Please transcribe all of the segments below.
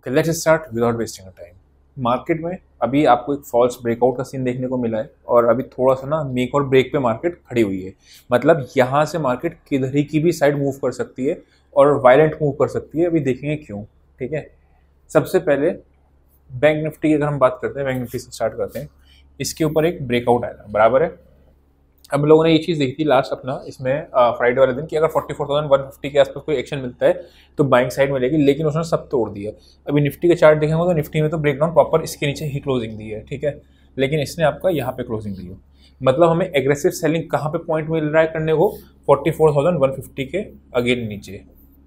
okay let's start without wasting a time market में अभी आपको एक फॉल्स ब्रेकआउट का सीन देखने को मिला है और अभी थोड़ा सा ना मेक और ब्रेक पे मार्केट खड़ी हुई है मतलब यहाँ से मार्केट किधर ही की भी साइड मूव कर सकती है और वायलेंट मूव कर सकती है अभी देखेंगे क्यों ठीक है सबसे पहले बैंक निफ्टी की अगर हम बात करते हैं बैंक निफ्टी से स्टार्ट करते हैं इसके ऊपर एक ब्रेकआउट आया बराबर है हम लोगों ने ये चीज़ देखी थी लास्ट अपना इसमें फ्राइडे वाले दिन कि अगर forty four thousand one fifty के आसपास कोई एक्शन मिलता है तो बाइंग साइड मिलेगी लेकिन उसने सब तोड़ दिया अभी निफ्टी का चार्ट देखेंगे तो निफ्टी में तो ब्रेक डाउन प्रॉपर इसके नीचे ही क्लोजिंग दी है ठीक है लेकिन इसने आपका यहाँ पे क्लोजिंग दी है मतलब हमें एग्रेसिव सेलिंग कहाँ पे पॉइंट मिल रहा है करने को फोर्टी के अगेन नीचे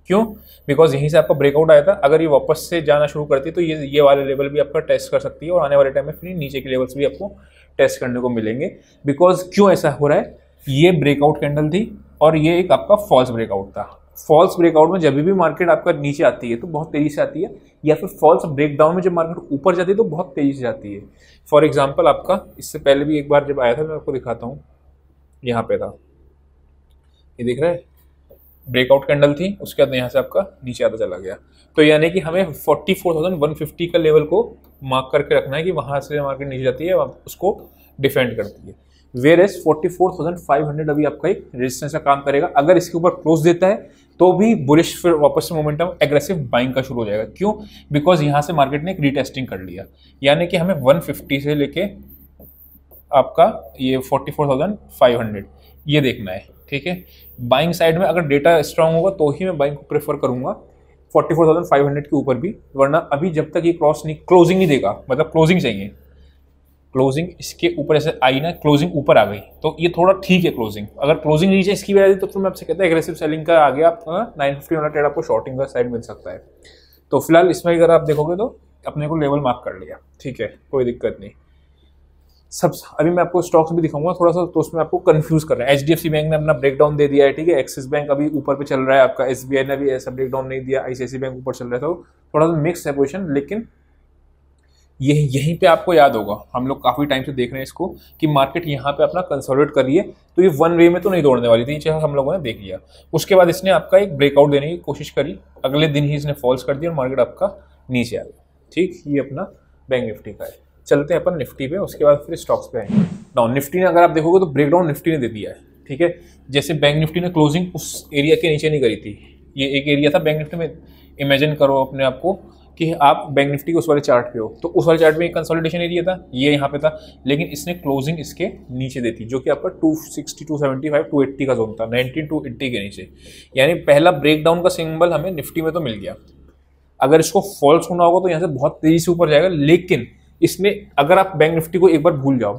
क्यों बिकॉज यहीं से आपका ब्रेकआउट आया था अगर ये वापस से जाना शुरू करती तो ये ये वाले लेवल भी आपका टेस्ट कर सकती है और आने वाले टाइम में फिर नीचे के लेवल्स भी आपको टेस्ट करने को मिलेंगे बिकॉज क्यों ऐसा हो रहा है ये ब्रेकआउट कैंडल थी और ये एक आपका फॉल्स ब्रेकआउट था फॉल्स ब्रेकआउट में जब भी मार्केट आपका नीचे आती है तो बहुत तेज़ी से आती है या फिर फॉल्स ब्रेकडाउन में जब मार्केट ऊपर जाती है तो बहुत तेज़ी से जाती है फॉर एग्जाम्पल आपका इससे पहले भी एक बार जब आया था मैं आपको दिखाता हूँ यहाँ पे था ये दिख रहा है ब्रेकआउट कैंडल थी उसके बाद यहाँ से आपका नीचे आता चला गया तो यानी कि हमें 44,150 का लेवल को मार्क करके रखना है कि वहाँ से मार्केट नीचे जाती है उसको डिफेंड करती है whereas forty four thousand five hundred अभी आपका एक रेजिस्टेंस का काम करेगा अगर इसके ऊपर क्लोज देता है तो भी बुलिश फिर वापस से मोमेंटम एग्रेसिव बाइंग का शुरू हो जाएगा क्यों बिकॉज यहाँ से मार्केट ने एक रीटेस्टिंग कर लिया यानी कि हमें 150 से लेके आपका ये 44,500 ये देखना है ठीक है बाइंग साइड में अगर डेटा स्ट्रांग होगा तो ही मैं बाइंग को प्रेफर करूँगा 44,500 के ऊपर भी वरना अभी जब तक ये क्रॉस नहीं क्लोजिंग नहीं देगा मतलब क्लोजिंग चाहिए क्लोजिंग इसके ऊपर ऐसे आई ना क्लोजिंग ऊपर आ गई तो ये थोड़ा ठीक है क्लोजिंग अगर क्लोजिंग नीचे इसकी वजह से तो फिर मैं आपसे कहता है एग्रेसिव सेलिंग का आ गया आपका नाइन फिफ्टी वाला ट्रेड आपको शॉर्टिंग का साइड मिल सकता है तो फिलहाल इसमें अगर आप देखोगे तो अपने को लेवल मार्क कर लिया ठीक है कोई दिक्कत नहीं सब अभी मैं आपको स्टॉक्स भी दिखाऊंगा थोड़ा सा तो उसमें आपको कंफ्यूज कर रहा है एच बैंक ने अपना ब्रेकडाउन दे दिया है ठीक है एक्सिस बैंक अभी ऊपर पे चल रहा है आपका एस ने भी ऐसा ब्रेकडाउन नहीं दिया आई बैंक ऊपर चल रहा है तो थोड़ा सा मिक्स है पोजिशन लेकिन ये यहीं पे आपको याद होगा हम लोग काफ़ी टाइम से देख रहे हैं इसको कि मार्केट यहाँ पे अपना कंसोलिडेट करिए तो ये वन वे में तो नहीं दौड़ने वाली थी चाहे हम लोगों ने देख लिया उसके बाद इसने आपका एक ब्रेकआउट देने की कोशिश करी अगले दिन ही इसने फॉल्स कर दिया और मार्केट आपका नीचे आ गया ठीक ये अपना बैंक निफ्टी का है चलते हैं अपन निफ्टी पे उसके बाद फिर स्टॉक्स पे आएंगे डाउन निफ्टी ने अगर आप देखोगे तो ब्रेक डाउन निफ्टी ने दे दिया है ठीक है जैसे बैंक निफ्टी ने क्लोजिंग उस एरिया के नीचे नहीं करी थी ये एक एरिया था बैंक निफ्टी में इमेजिन करो अपने आप को कि आप बैंक निफ्टी के उस वाले चार्ट पे हो तो उस वाले चार्ट में एक कंसोलिडेशन एरिया था ये यहाँ पे था लेकिन इसने क्लोजिंग इसके नीचे थी जो कि आपका two two sixty seventy five two eighty का जोन था नाइनटीन टू एट्टी के नीचे यानी पहला ब्रेकडाउन का सिंबल हमें निफ्टी में तो मिल गया अगर इसको फॉल्स होना होगा तो यहाँ से बहुत तेज़ी से ऊपर जाएगा लेकिन इसमें अगर आप बैंक निफ्टी को एक बार भूल जाओ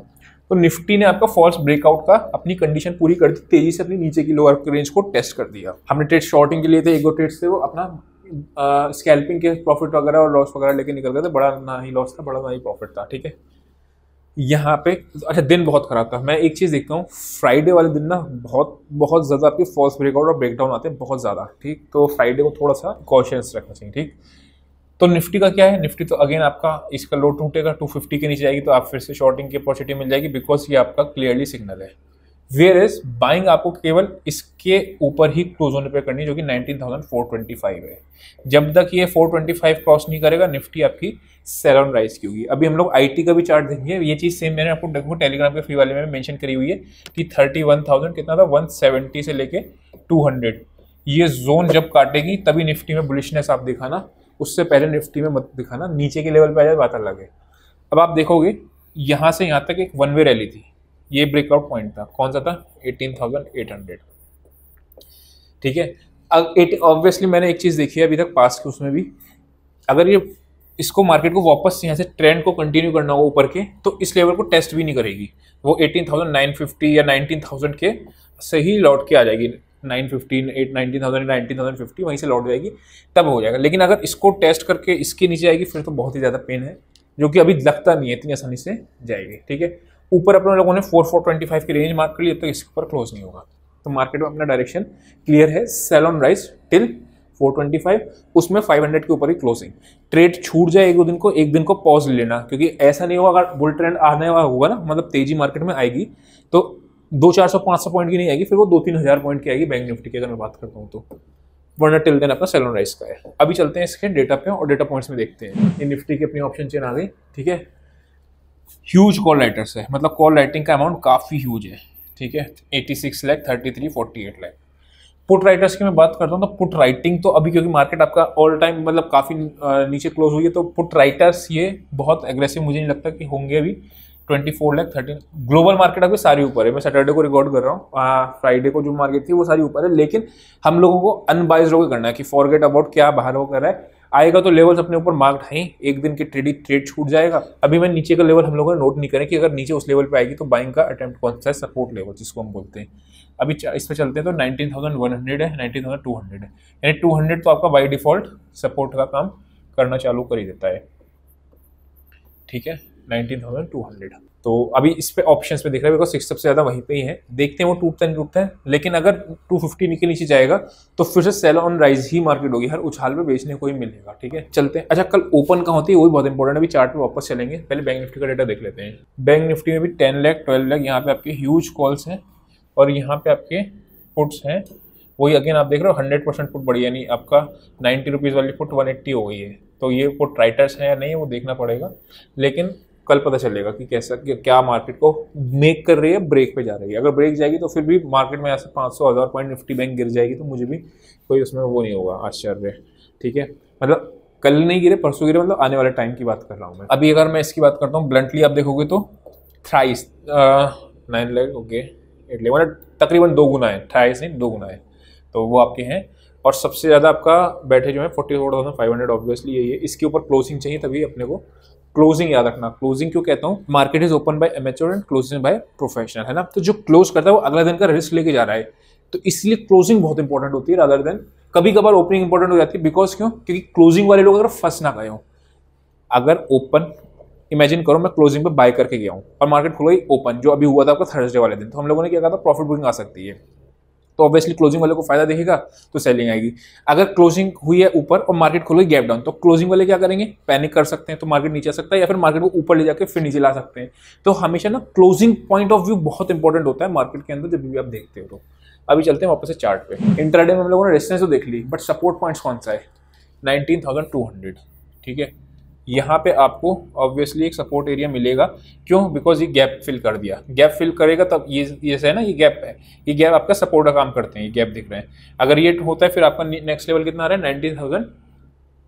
तो निफ्टी ने आपका फॉल्स ब्रेकआउट का अपनी कंडीशन पूरी कर दी तेजी से अपनी नीचे की लोअर रेंज को टेस्ट कर दिया हमने ट्रेड शॉर्टिंग के लिए थे एक दो ट्रेड से वो अपना स्कैल्पिंग के प्रॉफिट वगैरह और लॉस वगैरह लेके निकल गए थे बड़ा ना ही लॉस था बड़ा ना ही प्रॉफिट था ठीक है यहाँ पे अच्छा दिन बहुत खराब था मैं एक चीज़ देखता हूँ फ्राइडे वाले दिन ना बहुत बहुत ज़्यादा आपके फॉल्स ब्रेकआउट और ब्रेकडाउन आते हैं बहुत ज़्यादा ठीक तो फ्राइडे को थोड़ा सा कॉशियस रखना चाहिए ठीक तो निफ्टी का क्या है निफ्टी तो अगेन आपका इसका लो टूटेगा 250 के नीचे जाएगी तो आप फिर से शॉर्टिंग की अपॉर्चुनिटी मिल जाएगी बिकॉज ये आपका क्लियरली सिग्नल है वेयर इज बाइंग आपको केवल इसके ऊपर ही क्लोज होने पर करनी है जो कि 19,425 है जब तक ये 425 क्रॉस नहीं करेगा निफ्टी आपकी ऑन राइज की होगी अभी हम लोग टी का भी चार्ट देखेंगे ये चीज़ सेम मैंने आपको देखो टेलीग्राम के फ्री वाले में मैंशन करी हुई है कि 31,000 कितना था 170 से लेके हंड्रेड ये जोन जब काटेगी तभी निफ्टी में बुलिशनेस आप दिखाना उससे पहले निफ्टी में मत दिखाना नीचे के लेवल पे आ जाए बात अलग है अब आप देखोगे यहाँ से यहाँ तक एक वन वे रैली थी ये ब्रेकआउट पॉइंट था कौन सा था हंड्रेड ठीक है अब एट ऑब्वियसली मैंने एक चीज़ देखी है अभी तक पास के उसमें भी अगर ये इसको मार्केट को वापस यहाँ से ट्रेंड को कंटिन्यू करना होगा ऊपर के तो इस लेवल को टेस्ट भी नहीं करेगी वो 18,950 या 19,000 के से ही लौट के आ जाएगी nine fifteen eight nineteen thousand nineteen thousand fifty वहीं से लौट जाएगी तब हो जाएगा लेकिन अगर इसको टेस्ट करके इसके नीचे आएगी फिर तो बहुत ही ज़्यादा पेन है जो कि अभी लगता नहीं है इतनी आसानी से जाएगी ठीक है ऊपर अपने लोगों ने फोर फोर ट्वेंटी फाइव की रेंज मार्क कर ली तो इसके ऊपर क्लोज नहीं होगा तो मार्केट में अपना डायरेक्शन क्लियर है सेल ऑन राइस टिल 425 उसमें 500 के ऊपर ही क्लोजिंग ट्रेड छूट जाए एक दिन को एक दिन को पॉज लेना क्योंकि ऐसा नहीं होगा अगर बुल ट्रेंड आने वाला होगा ना मतलब तेजी मार्केट में आएगी तो दो चार सौ पाँच सौ पॉइंट की नहीं आएगी फिर वो दो तीन हज़ार पॉइंट की आएगी बैंक निफ्टी की अगर मैं बात करता हूँ तो वरना टिल देन अपना सेलोन राइस का है अभी चलते हैं इसके डेटा पे और डेटा पॉइंट्स में देखते हैं ये निफ्टी की अपनी ऑप्शन चेन आ गई ठीक है ह्यूज कॉल राइटर्स है मतलब कॉल राइटिंग का अमाउंट काफ़ी ह्यूज है ठीक है eighty six lakh thirty three forty eight lakh put writers की मैं बात करता हूँ तो पुट राइटिंग तो अभी क्योंकि मार्केट आपका ऑल टाइम मतलब काफ़ी नीचे क्लोज हुई है तो पुट राइटर्स ये बहुत एग्रेसिव मुझे नहीं लगता कि होंगे अभी twenty four lakh thirteen global market अभी सारी ऊपर है मैं सैटरडे को रिकॉर्ड कर रहा हूँ फ्राइडे को जो मार्केट थी वो सारी ऊपर है लेकिन हम लोगों को अनबाइज होकर करना है कि फॉरगेट अबाउट क्या बाहर होकर रहा है आएगा तो लेवल्स अपने ऊपर मार्क है एक दिन की ट्रेडिंग ट्रेड छूट जाएगा अभी मैं नीचे का लेवल हम लोगों ने नोट नहीं करें कि अगर नीचे उस लेवल पर आएगी तो बाइंग का अटैम्प्ट कौन सा है सपोर्ट लेवल जिसको हम बोलते हैं अभी इस पर चलते हैं तो नाइनटीन थाउजेंड वन हंड्रेड है थाउजेंड हंड्रेड है यानी टू हंड्रेड तो आपका बाई डिफॉल्ट सपोर्ट का काम करना चालू कर ही देता है ठीक है नाइनटीन थाउजेंड टू हंड्रेड तो अभी इस पे ऑप्शंस में दिख रहा है बिकॉज सिक्स सबसे ज़्यादा वहीं पे ही है देखते हैं वो टूटता नहीं टूटता है लेकिन अगर टू फिफ्टी निकल नीचे जाएगा तो फिर से सेल ऑन राइज ही मार्केट होगी हर उछाल पे बेचने को ही मिलेगा ठीक है चलते हैं अच्छा कल ओपन का होती है वो भी बहुत इंपॉर्टेंट अभी चार्ट पे वापस चलेंगे पहले बैंक निफ्टी का डेटा देख लेते हैं बैंक निफ्टी में भी टेन लैख ट्वेल्व लैख यहाँ पे आपके ह्यूज कॉल्स हैं और यहाँ पे आपके पुट्स हैं वही अगेन आप देख रहे हो हंड्रेड परसेंट पुट बढ़ी यानी आपका नाइन्टी रुपीज़ वाली पुट वन एट्टी हो गई है तो ये पुट राइटर्स हैं या नहीं वो देखना पड़ेगा लेकिन कल पता चलेगा कि कैसा क्या मार्केट को मेक कर रही है ब्रेक पे जा रही है अगर ब्रेक जाएगी तो फिर भी मार्केट में ऐसे पाँच सौ हज़ार पॉइंट निफ्टी बैंक गिर जाएगी तो मुझे भी कोई उसमें वो नहीं होगा आश्चर्य ठीक है मतलब कल नहीं गिरे परसों गिरे मतलब आने वाले टाइम की बात कर रहा हूँ मैं अभी अगर मैं इसकी बात करता हूँ ब्लंटली आप देखोगे तो thrice nine lakh okay eight lakh मतलब तकरीबन दो गुना है थ्राइस नहीं दो गुना है तो वो आपके हैं और सबसे ज़्यादा आपका बैठे जो है forty four thousand five hundred obviously यही है इसके ऊपर क्लोजिंग चाहिए तभी अपने को क्लोजिंग याद रखना क्लोजिंग क्यों कहता हूँ market is open by amateur and closing by professional है ना तो जो क्लोज करता है वो अगला दिन का रिस्क लेके जा रहा है तो इसलिए क्लोजिंग बहुत इंपॉर्टेंट होती है अदर देन कभी कभार ओपनिंग इंपॉर्टेंट हो जाती है बिकॉज क्यों क्योंकि क्लोजिंग वाले लोग अगर फंस ना गए हो अगर ओपन इमेजिन करो मैं क्लोजिंग पे बाय करके गया हूँ और मार्केट खुल गई ओपन जो अभी हुआ था आपका थर्सडे वाले दिन तो हम लोगों ने क्या कहा था प्रॉफिट बुकिंग आ सकती है तो ऑब्वियसली क्लोजिंग वाले को फायदा देखेगा तो सेलिंग आएगी अगर क्लोजिंग हुई है ऊपर और मार्केट खोल गैप डाउन तो क्लोजिंग वाले क्या करेंगे पैनिक कर सकते हैं तो मार्केट नीचे आ सकता है या फिर मार्केट को ऊपर ले जाकर फिर नीचे ला सकते हैं तो हमेशा ना क्लोजिंग पॉइंट ऑफ व्यू बहुत इंपॉर्टेंट होता है मार्केट के अंदर जब भी आप देखते हो तो अभी चलते हैं वापस से चार्ट पे इंटरडे में हम लोगों ने रेस्टेंस तो देख ली बट सपोर्ट पॉइंट्स कौन सा है नाइनटीन ठीक है यहाँ पे आपको ऑब्वियसली एक सपोर्ट एरिया मिलेगा क्यों बिकॉज ये गैप फिल कर दिया गैप फिल करेगा तब ये ये है ना ये गैप है ये गैप आपका सपोर्ट का काम करते हैं ये गैप दिख रहे हैं अगर ये होता है फिर आपका नेक्स्ट लेवल कितना आ रहा है नाइनटीन थाउजेंड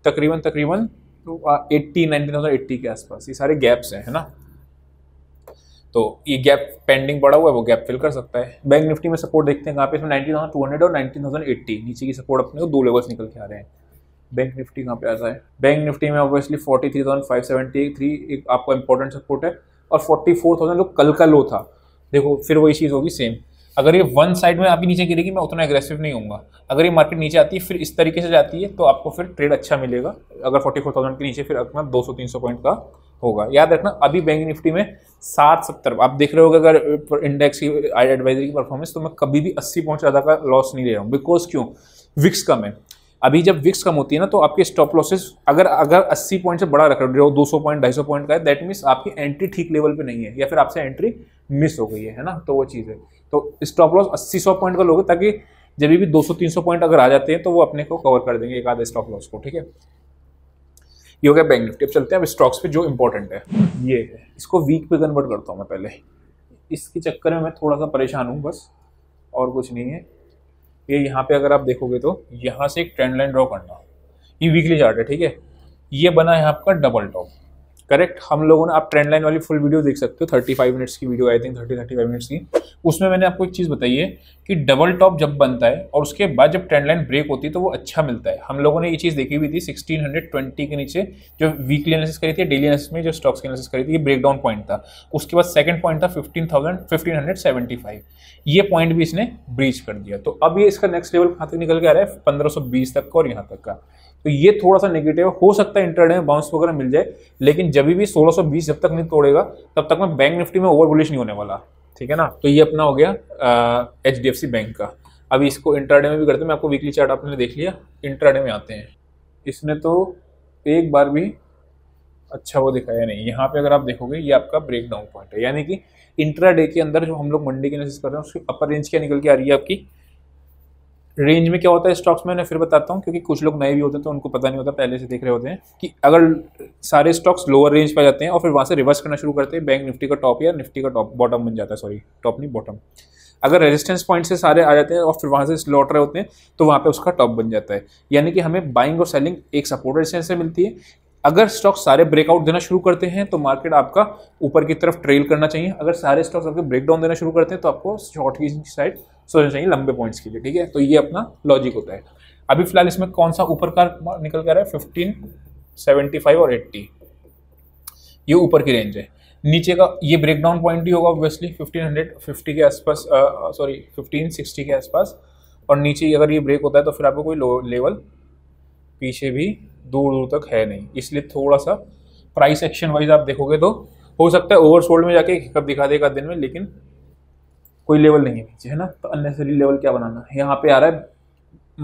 तकरीबन तकरीबन एट्टी नाइनटीन थाउजेंड एट्टी के आसपास ये सारे गैप्स हैं है ना तो ये गैप पेंडिंग पड़ा हुआ है वो गैप फिल कर सकता है बैंक निफ्टी में सपोर्ट देखते हैं कहाँ पे इसमें नाइनटीन थाउजेंड टू हंड्रेड और नाइनटीन थाउजेंड एट्टी नीचे की सपोर्ट अपने को दो लेवल्स निकल के आ रहे हैं बैंक निफ्टी कहाँ पे आता है बैंक निफ्टी में obviously forty three thousand five seventy three एक आपका इंपॉर्टेंट सपोर्ट है और फोर्टी फोर थाउजेंड जो कल का लो था देखो फिर वही चीज़ होगी सेम अगर ये वन साइड में आपकी नीचे गिरेगी मैं उतना एग्रेसिव नहीं हूँ अगर ये मार्केट नीचे आती है फिर इस तरीके से जाती है तो आपको फिर ट्रेड अच्छा मिलेगा अगर फोर्टी फोर थाउजेंड के नीचे फिर अपना दो सौ तीन सौ पॉइंट का होगा याद रखना अभी बैंक निफ्टी में सात सत्तर आप देख रहे हो अगर इंडेक्स की एडवाइजरी की परफॉर्मेंस तो मैं कभी भी अस्सी पॉइंट ज़्यादा का लॉस नहीं ले रहा हूँ बिकॉज क्यों विक्स कम है अभी जब विक्स कम होती है ना तो आपके स्टॉप लॉसेस अगर अगर 80 पॉइंट से बड़ा रख रहे हो 200 पॉइंट 250 पॉइंट का है दैट मीन्स आपकी एंट्री ठीक लेवल पे नहीं है या फिर आपसे एंट्री मिस हो गई है है ना तो वो चीज़ है तो स्टॉप लॉस अस्सी सौ पॉइंट का लोगे ताकि जब भी दो सौ पॉइंट अगर आ जाते हैं तो वो अपने को कवर कर देंगे एक आधा स्टॉप लॉस को ठीक है ये हो गया बैंक निफ्टी अब चलते हैं अब स्टॉक्स पे जो इंपॉर्टेंट है ये है इसको वीक पे कन्वर्ट करता हूँ मैं पहले इसके चक्कर में मैं थोड़ा सा परेशान हूँ बस और कुछ नहीं है ये यहाँ पे अगर आप देखोगे तो यहाँ से एक ट्रेंड लाइन ड्रॉ करना ये वीकली चार्ट है ठीक है ये बना है आपका डबल टॉप करेक्ट हम लोगों ने आप ट्रेंड लाइन वाली फुल वीडियो देख सकते हो थर्टी फाइव मिनट्स की video I think thirty thirty five minutes की उसमें मैंने आपको एक चीज़ बताई है कि डबल टॉप जब बनता है और उसके बाद जब ट्रेंड लाइन ब्रेक होती है तो वो अच्छा मिलता है हम लोगों ने ये चीज़ देखी हुई थी सिक्सटीन हंड्रेड ट्वेंटी के नीचे जो वीकली एनालिसिस करी थी डेली एनालिसिस में जो स्टॉक्स की एनालिसिस करी थी ये ब्रेकडाउन पॉइंट था उसके बाद सेकंड पॉइंट था fifteen thousand fifteen hundred seventy five ये पॉइंट भी इसने ब्रीच कर दिया तो अब ये इसका नेक्स्ट लेवल कहाँ तक निकल के आ रहा है पंद्रह सौ बीस तक और यहाँ तक का तो ये थोड़ा सा नेगेटिव हो सकता है इंटरडे में बाउंस वगैरह मिल जाए लेकिन जब भी 1620 जब तक नहीं तोड़ेगा तब तक मैं बैंक निफ्टी में ओवर नहीं होने वाला ठीक है ना तो ये अपना हो गया H D F C bank का अभी इसको इंटरडे में भी करते हैं मैं आपको वीकली चार्ट आपने देख लिया इंटरडे में आते हैं इसने तो एक बार भी अच्छा वो दिखाया नहीं यहाँ पे अगर आप देखोगे ये आपका ब्रेक डाउन पॉइंट है यानी कि इंट्रा डे के अंदर जो हम लोग मंडे के एनालिसिस कर रहे हैं उसकी अपर रेंज क्या निकल के आ रही है आपकी रेंज में क्या होता है स्टॉक्स में मैं फिर बताता हूँ क्योंकि कुछ लोग नए भी होते हैं तो उनको पता नहीं होता पहले से देख रहे होते हैं कि अगर सारे स्टॉक्स लोअर रेंज पर जाते हैं और फिर वहाँ से रिवर्स करना शुरू करते हैं बैंक निफ्टी का टॉप या निफ्टी का टॉप बॉटम बन जाता है सॉरी टॉप नहीं बॉटम अगर रेजिस्टेंस पॉइंट से सारे आ जाते हैं और फिर वहाँ से लौट रहे होते हैं तो वहाँ पर उसका टॉप बन जाता है यानी कि हमें बाइंग और सेलिंग एक सपोर्ट रेजिस्टेंस से मिलती है अगर स्टॉक सारे ब्रेकआउट देना शुरू करते हैं तो मार्केट आपका ऊपर की तरफ ट्रेल करना चाहिए अगर सारे स्टॉक्स आपके ब्रेकडाउन देना शुरू करते हैं तो आपको शॉर्ट की साइड सोचना चाहिए लंबे पॉइंट्स के लिए ठीक है तो ये अपना लॉजिक होता है अभी फिलहाल इसमें कौन सा ऊपर का निकल कर रहा है फिफ्टीन सेवेंटी फाइव और एट्टी ये ऊपर की रेंज है नीचे का ये ब्रेक डाउन पॉइंट ही होगा ऑब्वियसली फिफ्टीन हंड्रेड फिफ्टी के आसपास सॉरी फिफ्टीन सिक्सटी के आसपास और नीचे अगर ये ब्रेक होता है तो फिर आपको कोई लो लेवल पीछे भी दूर दूर तक है नहीं इसलिए थोड़ा सा प्राइस एक्शन वाइज आप देखोगे तो हो सकता है ओवरसोल्ड में जाके एक दिखा देगा दिन में लेकिन कोई लेवल नहीं है नीचे है ना तो अननेसरी लेवल क्या बनाना है यहाँ पे आ रहा है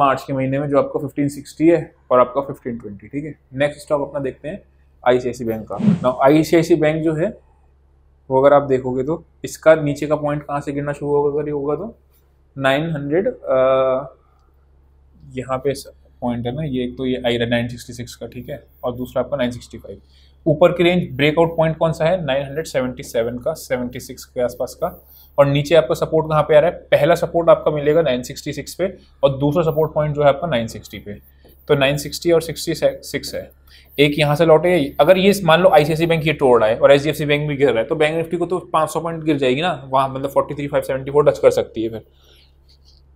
मार्च के महीने में जो आपका 1560 है और आपका 1520 ठीक है नेक्स्ट स्टॉक अपना देखते हैं सी बैंक का ना सी बैंक जो है वो अगर आप देखोगे तो इसका नीचे का पॉइंट कहाँ से गिरना शुरू होगा अगर ये होगा तो 900 हंड्रेड यहाँ पे पॉइंट है ना ये एक तो ये आई रहा है नाइन का ठीक है और दूसरा आपका फाइव ऊपर की रेंज ब्रेकआउट पॉइंट कौन सा है 977 का 76 के आसपास का और नीचे आपका सपोर्ट कहाँ पे आ रहा है पहला सपोर्ट आपका मिलेगा 966 पे और दूसरा सपोर्ट पॉइंट जो है आपका 960 पे तो 960 और 66 है एक यहाँ से लौटे अगर ये मान लो आईसीआईसी बैंक ये तोड़ रहा है और एच बैंक भी गिर रहा है तो बैंक निफ्टी को तो पाँच पॉइंट गिर जाएगी ना वहाँ मतलब forty three five seventy four touch कर सकती है फिर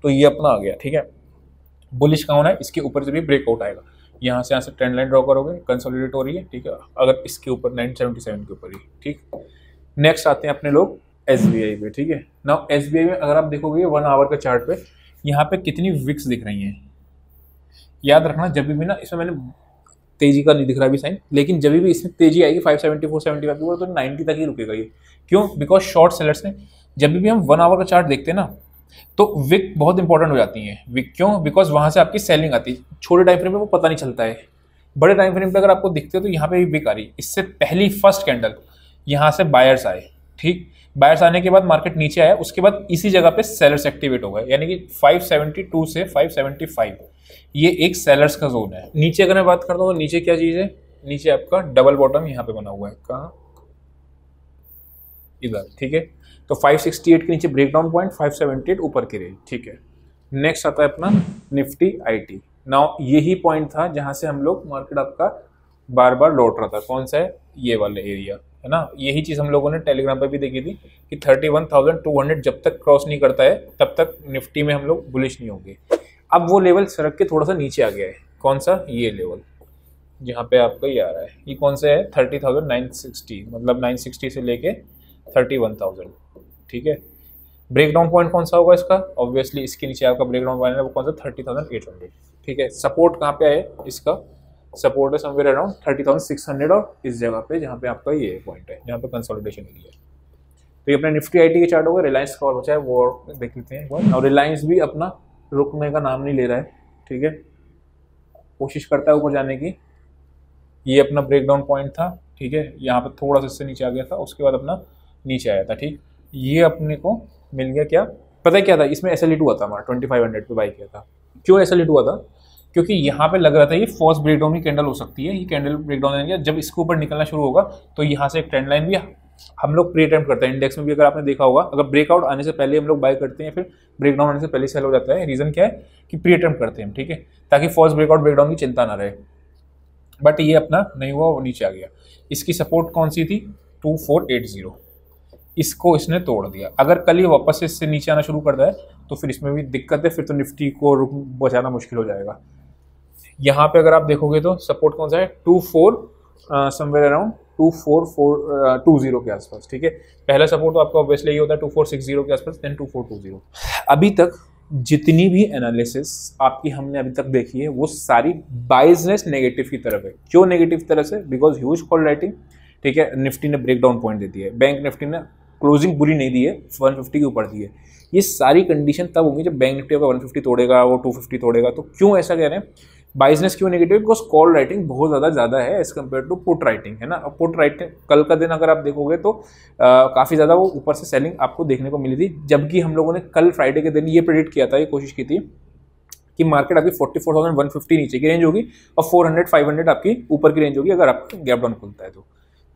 तो ये अपना आ गया ठीक है बुलिश कौन है इसके ऊपर जब भी ब्रेकआउट आएगा यहाँ से यहाँ से ट्रेंड लाइन ड्रॉ करोगे कंसोलिडेट हो रही है ठीक है अगर इसके ऊपर 977 के ऊपर ही ठीक नेक्स्ट आते हैं अपने लोग एस पे ठीक है ना एस में अगर आप देखोगे वन आवर के चार्ट पे यहाँ पे कितनी विक्स दिख रही हैं याद रखना जब भी ना इसमें मैंने तेजी का नहीं दिख रहा अभी साइन लेकिन जब भी इसमें तेजी आएगी five seventy four seventy five तो नाइनटी तक ही रुकेगा ये क्यों बिकॉज शॉर्ट सेलर्स ने जब भी हम वन आवर का चार्ट देखते हैं ना तो विक बहुत इंपॉर्टेंट हो जाती हैं विक क्यों बिकॉज वहाँ से आपकी सेलिंग आती है छोटे टाइम फ्रेम में वो पता नहीं चलता है बड़े टाइम फ्रेम पे अगर आपको दिखते तो यहाँ पे भी विक आ रही इससे पहली फर्स्ट कैंडल यहाँ से बायर्स आए ठीक बायर्स आने के बाद मार्केट नीचे आया उसके बाद इसी जगह पे सेलर्स एक्टिवेट हो गए यानी कि 572 से 575 ये एक सेलर्स का जोन है नीचे अगर मैं बात करता हूँ तो नीचे क्या चीज़ है नीचे आपका डबल बॉटम यहाँ पे बना हुआ है कहाँ इधर ठीक है तो 568 के नीचे ब्रेक डाउन पॉइंट 578 ऊपर की रेंज ठीक है नेक्स्ट आता है अपना निफ्टी आईटी नाउ यही पॉइंट था जहां से हम लोग मार्केट आपका बार बार लौट रहा था कौन सा है ये वाला एरिया है ना यही चीज़ हम लोगों ने टेलीग्राम पर भी देखी थी कि 31,200 जब तक क्रॉस नहीं करता है तब तक निफ्टी में हम लोग बुलिश नहीं होंगे अब वो लेवल सड़क के थोड़ा सा नीचे आ गया है कौन सा ये लेवल जहाँ पे आपका ये आ रहा है ये कौन सा है थर्टी थाउजेंड नाइन सिक्सटी मतलब नाइन सिक्सटी से लेके थर्टी वन थाउजेंड ठीक है ब्रेक डाउन पॉइंट कौन सा होगा इसका ऑब्वियसली इसके नीचे आपका ब्रेक डाउन पॉइंट है वो कौन सा थर्टी थाउजेंड एट हंड्रेड ठीक है सपोर्ट कहाँ पे है इसका सपोर्ट है somewhere around thirty thousand six hundred और इस जगह पे जहाँ पे आपका ये पॉइंट है जहाँ पे कंसोलिडेशन है तो ये अपने निफ्टी आई के चार्ट होगा रिलायंस का और बचा है वो देख लेते हैं और रिलायंस भी अपना रुकने का नाम नहीं ले रहा है ठीक है कोशिश करता है ऊपर जाने की ये अपना ब्रेकडाउन पॉइंट था ठीक है यहाँ पर थोड़ा सा इससे नीचे आ गया था उसके बाद अपना नीचे आया था ठीक ये अपने को मिल गया क्या पता क्या था इसमें एस एल हुआ था हमारा ट्वेंटी फाइव हंड्रेड पर बाई किया था क्यों एस एल हुआ था क्योंकि यहाँ पे लग रहा था ये फर्स्ट ब्रेकडाउन की कैंडल हो सकती है ये कैंडल ब्रेकडाउन यानी जब इसके ऊपर निकलना शुरू होगा तो यहाँ से एक ट्रेंड लाइन भी हम लोग प्री अटैम्प्ट करते हैं इंडेक्स में भी अगर आपने देखा होगा अगर ब्रेकआउट आने से पहले हम लोग बाय करते हैं फिर ब्रेकडाउन आने से पहले सेल हो जाता है रीज़न क्या है कि प्री अटैम्प्ट करते हैं ठीक है ताकि फर्स्ट ब्रेकआउट ब्रेकडाउन की चिंता ना रहे बट ये अपना नहीं हुआ और नीचे आ गया इसकी सपोर्ट कौन सी थी टू फोर एट जीरो इसको इसने तोड़ दिया अगर कल ये वापस इससे नीचे आना शुरू कर दे है तो फिर इसमें भी दिक्कत है फिर तो निफ्टी को रुक बचाना मुश्किल हो जाएगा यहाँ पे अगर आप देखोगे तो सपोर्ट कौन सा है two four somewhere around two four four two zero के आसपास ठीक है पहला सपोर्ट तो आपका ऑब्वियसली ये होता है टू फोर सिक्स जीरो के आसपास then two four two zero अभी तक जितनी भी एनालिसिस आपकी हमने अभी तक देखी है वो सारी बाइजनेस नेगेटिव की तरफ है क्यों नेगेटिव तरफ से बिकॉज ह्यूज कॉल राइटिंग ठीक है निफ्टी ने ब्रेक डाउन पॉइंट दे दिया है बैंक निफ्टी ने क्लोजिंग पूरी नहीं दी है वन फिफ्टी के ऊपर दी है ये सारी कंडीशन तब होंगी जब बैंक निफ्टी अगर वन तोड़ेगा वो टू फिफ्टी तोड़ेगा तो क्यों ऐसा कह रहे हैं बाइजनेस क्यों नेगेटिव बिकॉज कॉल राइटिंग बहुत ज़्यादा ज़्यादा है as compared to put writing है ना अब पुट राइटिंग कल का दिन अगर आप देखोगे तो काफ़ी ज़्यादा वो ऊपर से सेलिंग आपको देखने को मिली थी जबकि हम लोगों ने कल फ्राइडे के दिन ये प्रेडिक्ट किया था ये कोशिश की थी कि मार्केट अभी 44,150 नीचे की रेंज होगी और 400 500 आपकी ऊपर की रेंज होगी अगर आपका गैप डाउन खुलता है तो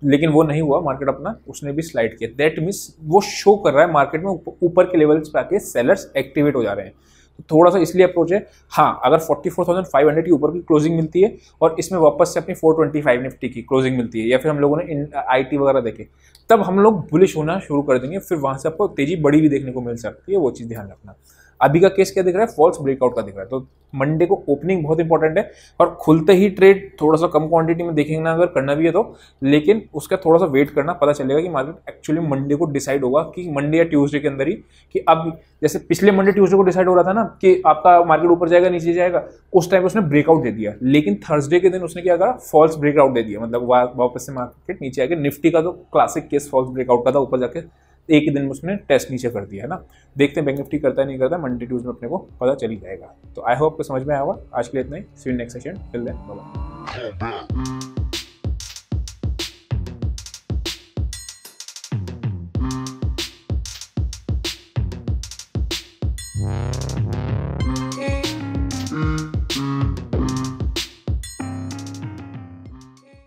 लेकिन वो नहीं हुआ मार्केट अपना उसने भी स्लाइड किया दैट मीन्स वो शो कर रहा है मार्केट में ऊपर के लेवल्स पे आके सेलर्स एक्टिवेट हो जा रहे हैं तो थोड़ा सा इसलिए अप्रोच है हाँ अगर 44,500 की ऊपर की क्लोजिंग मिलती है और इसमें वापस से अपनी 425 निफ्टी की क्लोजिंग मिलती है या फिर हम लोगों ने आईटी वगैरह देखे तब हम लोग बुलिश होना शुरू कर देंगे फिर वहाँ से आपको तेज़ी बड़ी भी देखने को मिल सकती है वो चीज़ ध्यान रखना अभी का केस क्या दिख रहा है फॉल्स ब्रेकआउट का दिख रहा है तो मंडे को ओपनिंग बहुत इंपॉर्टेंट है और खुलते ही ट्रेड थोड़ा सा कम क्वांटिटी में देखेंगे ना अगर करना भी है तो लेकिन उसका थोड़ा सा वेट करना पता चलेगा कि मार्केट एक्चुअली मंडे को डिसाइड होगा कि मंडे या ट्यूसडे के अंदर ही कि अब जैसे पिछले मंडे ट्यूसडे को डिसाइड हो रहा था ना कि आपका मार्केट ऊपर जाएगा नीचे जाएगा उस टाइम उसने ब्रेकआउट दे दिया लेकिन थर्सडे के दिन उसने क्या करा फॉल्स ब्रेकआउट दे दिया मतलब वापस से मार्केट नीचे आके निफ्टी का तो क्लासिक केस फॉल्स ब्रेकआउट का था ऊपर जाकर एक ही दिन में उसने टेस्ट नीचे कर दिया है ना देखते हैं बैंक निफ्टी करता है नहीं करता मंडे ट्यूज में अपने को पता चली जाएगा तो आई होप को समझ में आया होगा आज के लिए इतना ही see next session till then bye